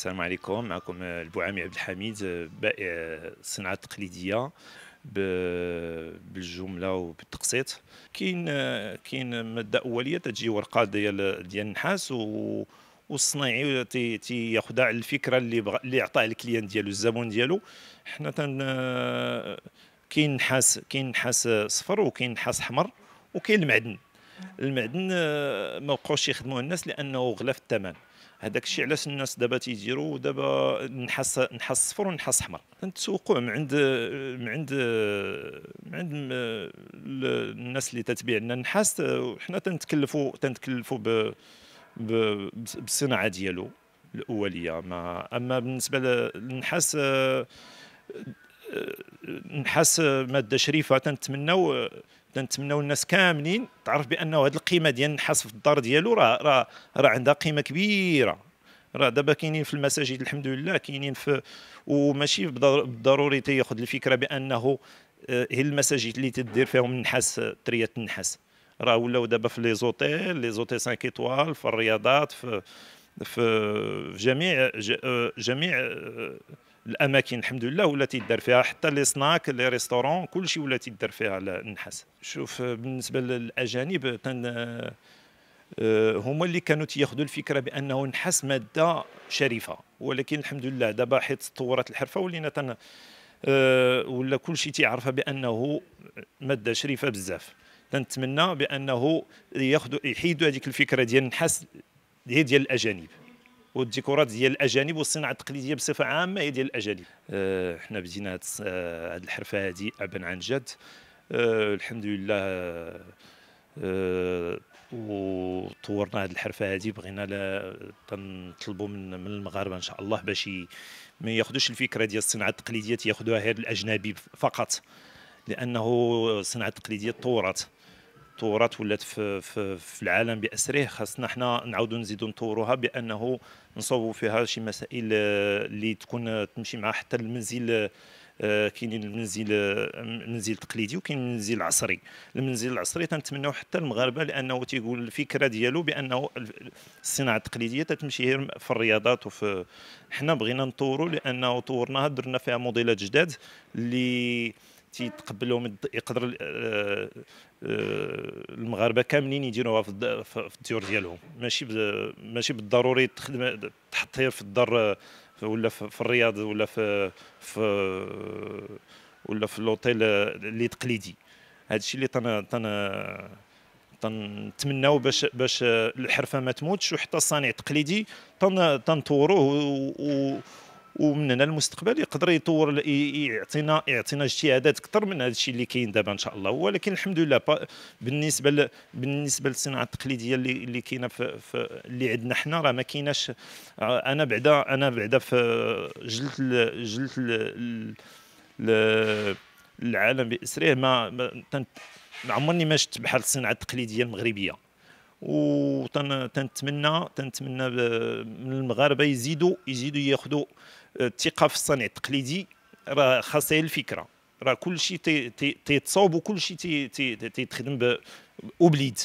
السلام عليكم معكم البوعامي عبد الحميد بائع الصناعه التقليديه بالجمله وبالتقسيط كاين كاين ماده اوليه تجي ورقه ديال ديال النحاس و والصنايعي تياخذها على الفكره اللي بغ... اللي عطاه الكليان ديالو الزبون ديالو حنا تن كاين نحاس كاين نحاس صفر وكاين نحاس احمر وكاين المعدن المعدن آه، ما بقاوش يخدموه الناس لانه غلا في الثمن هذاك الشيء علاش الناس دابا تيديروا دابا نحس نحس صفر ونحس احمر تسوقوا من عند من عند من عند الناس اللي تتبيع لنا النحاس وحنا تنتكلفوا تنتكلفوا ب بالصناعه ديالو الاوليه ما اما بالنسبه للنحاس آه، آه، نحاس ماده شريفه تنتمناو تنتمناو الناس كاملين تعرف بانه هذه القيمه ديال النحاس في الدار ديالو راه راه را عندها قيمه كبيره راه دابا كاينين في المساجد الحمد لله كاينين في وماشي بالضروري تياخذ الفكره بانه آه، هي المساجد اللي تدير فيهم النحاس آه، تريات النحاس راه ولاو دابا في لي زوتيل لي زوتيل 5 ايطوال في الرياضات في في جميع آه، جميع الاماكن الحمد لله ولا تيدار فيها حتى لي سناك لي ريستورون كلشي ولا تيدار فيها على النحاس شوف بالنسبه للاجانب تن آه، هما اللي كانوا تياخذوا الفكره بانه النحاس ماده شريفه ولكن الحمد لله دابا حيت تطورت الحرفه ولينا تن آه، ولا كلشي تيعرفها بانه ماده شريفه بزاف تنتمنى بانه ياخذوا يحيدوا هذيك الفكره ديال النحاس هي ديال الاجانب والديكورات ديال الاجانب والصناعه التقليديه بصفه عامه هي ديال الاجانب أه حنا بدينا هاد أه الحرفه هادي ابا عن جد أه الحمد لله أه وطورنا هذه الحرفه هذه بغينا تنطلبوا من من المغاربه ان شاء الله باش ما ياخذوش الفكره ديال الصناعه التقليديه ياخذوها غير الاجنبي فقط لانه الصناعه التقليديه تطورت تطورات ولات في, في, في العالم باسره خاصنا حنا نعاودوا نزيدوا نطوروها بانه نصوبوا فيها شي مسائل آه، اللي تكون تمشي مع حتى المنزل آه، كاين المنزل منزل تقليدي وكاين منزل عصري المنزل العصري تنتمناو حتى المغاربه لانه تيقول الفكره ديالو بانه الصناعه التقليديه تتمشي غير في الرياضات وفي حنا بغينا نطوروا لانه طورناها درنا فيها موديلات جداد اللي تيتقبلهم يقدر آه، آه، المغاربه كاملين يديروها في الديور ديالهم ماشي ماشي بالضروري تخدم تحطير في الدار ولا في الرياض ولا في في ولا في لوطيل اللي تقليدي هذا الشيء اللي تن تن تنتمناو باش باش الحرفه ما تموتش وحتى الصانع التقليدي تنطوروه ومن هنا المستقبل يقدر يطور يعطينا يعطينا اجتهادات اكثر من هذا الشيء اللي كاين دابا ان شاء الله ولكن الحمد لله بالنسبه ل... بالنسبه للصناعه التقليديه اللي اللي كاينه في... في اللي عندنا حنا راه ما كايناش انا بعدا انا بعدا في جلت ال... جلت ال... ال... العالم باسره ما ما, عمرني ما شفت بحال الصناعه التقليديه المغربيه تنتمنى تنتمنى من المغاربه يزيدوا يزيدوا ياخذوا الثقه آه، في الصنع التقليدي راه خاصها الفكره راه كلشي تيتصاوب وكلشي تيتخدم اوبليد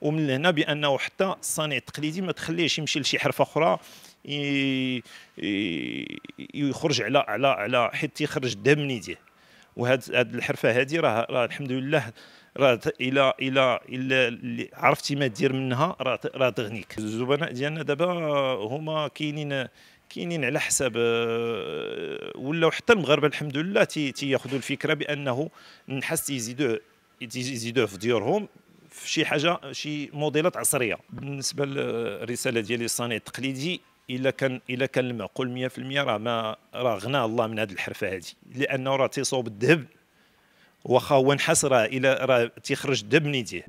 ومن هنا بانه حتى الصانع التقليدي ما تخليهش يمشي لشي حرفه اخرى يخرج على على على حيت تيخرج الذهب من يديه وهاد هاد الحرفه هادي راه راه الحمد لله راه الى الى الى عرفتي ما دير منها راه راه تغنيك الزبناء ديالنا دابا هما كاينين كاينين على حساب آه، ولاو حتى المغاربه الحمد لله تياخذوا الفكره بانه النحاس تيزيدوه يزيدوه في ديورهم في شي حاجه شي موديلات عصريه بالنسبه للرساله ديالي الصانع التقليدي الا كان الا كان المعقول 100% راه ما راه غنى الله من هذه الحرفه هذه لانه راه تيصوب الذهب واخا هو نحاس راه الى راه تيخرج الذهب من يديه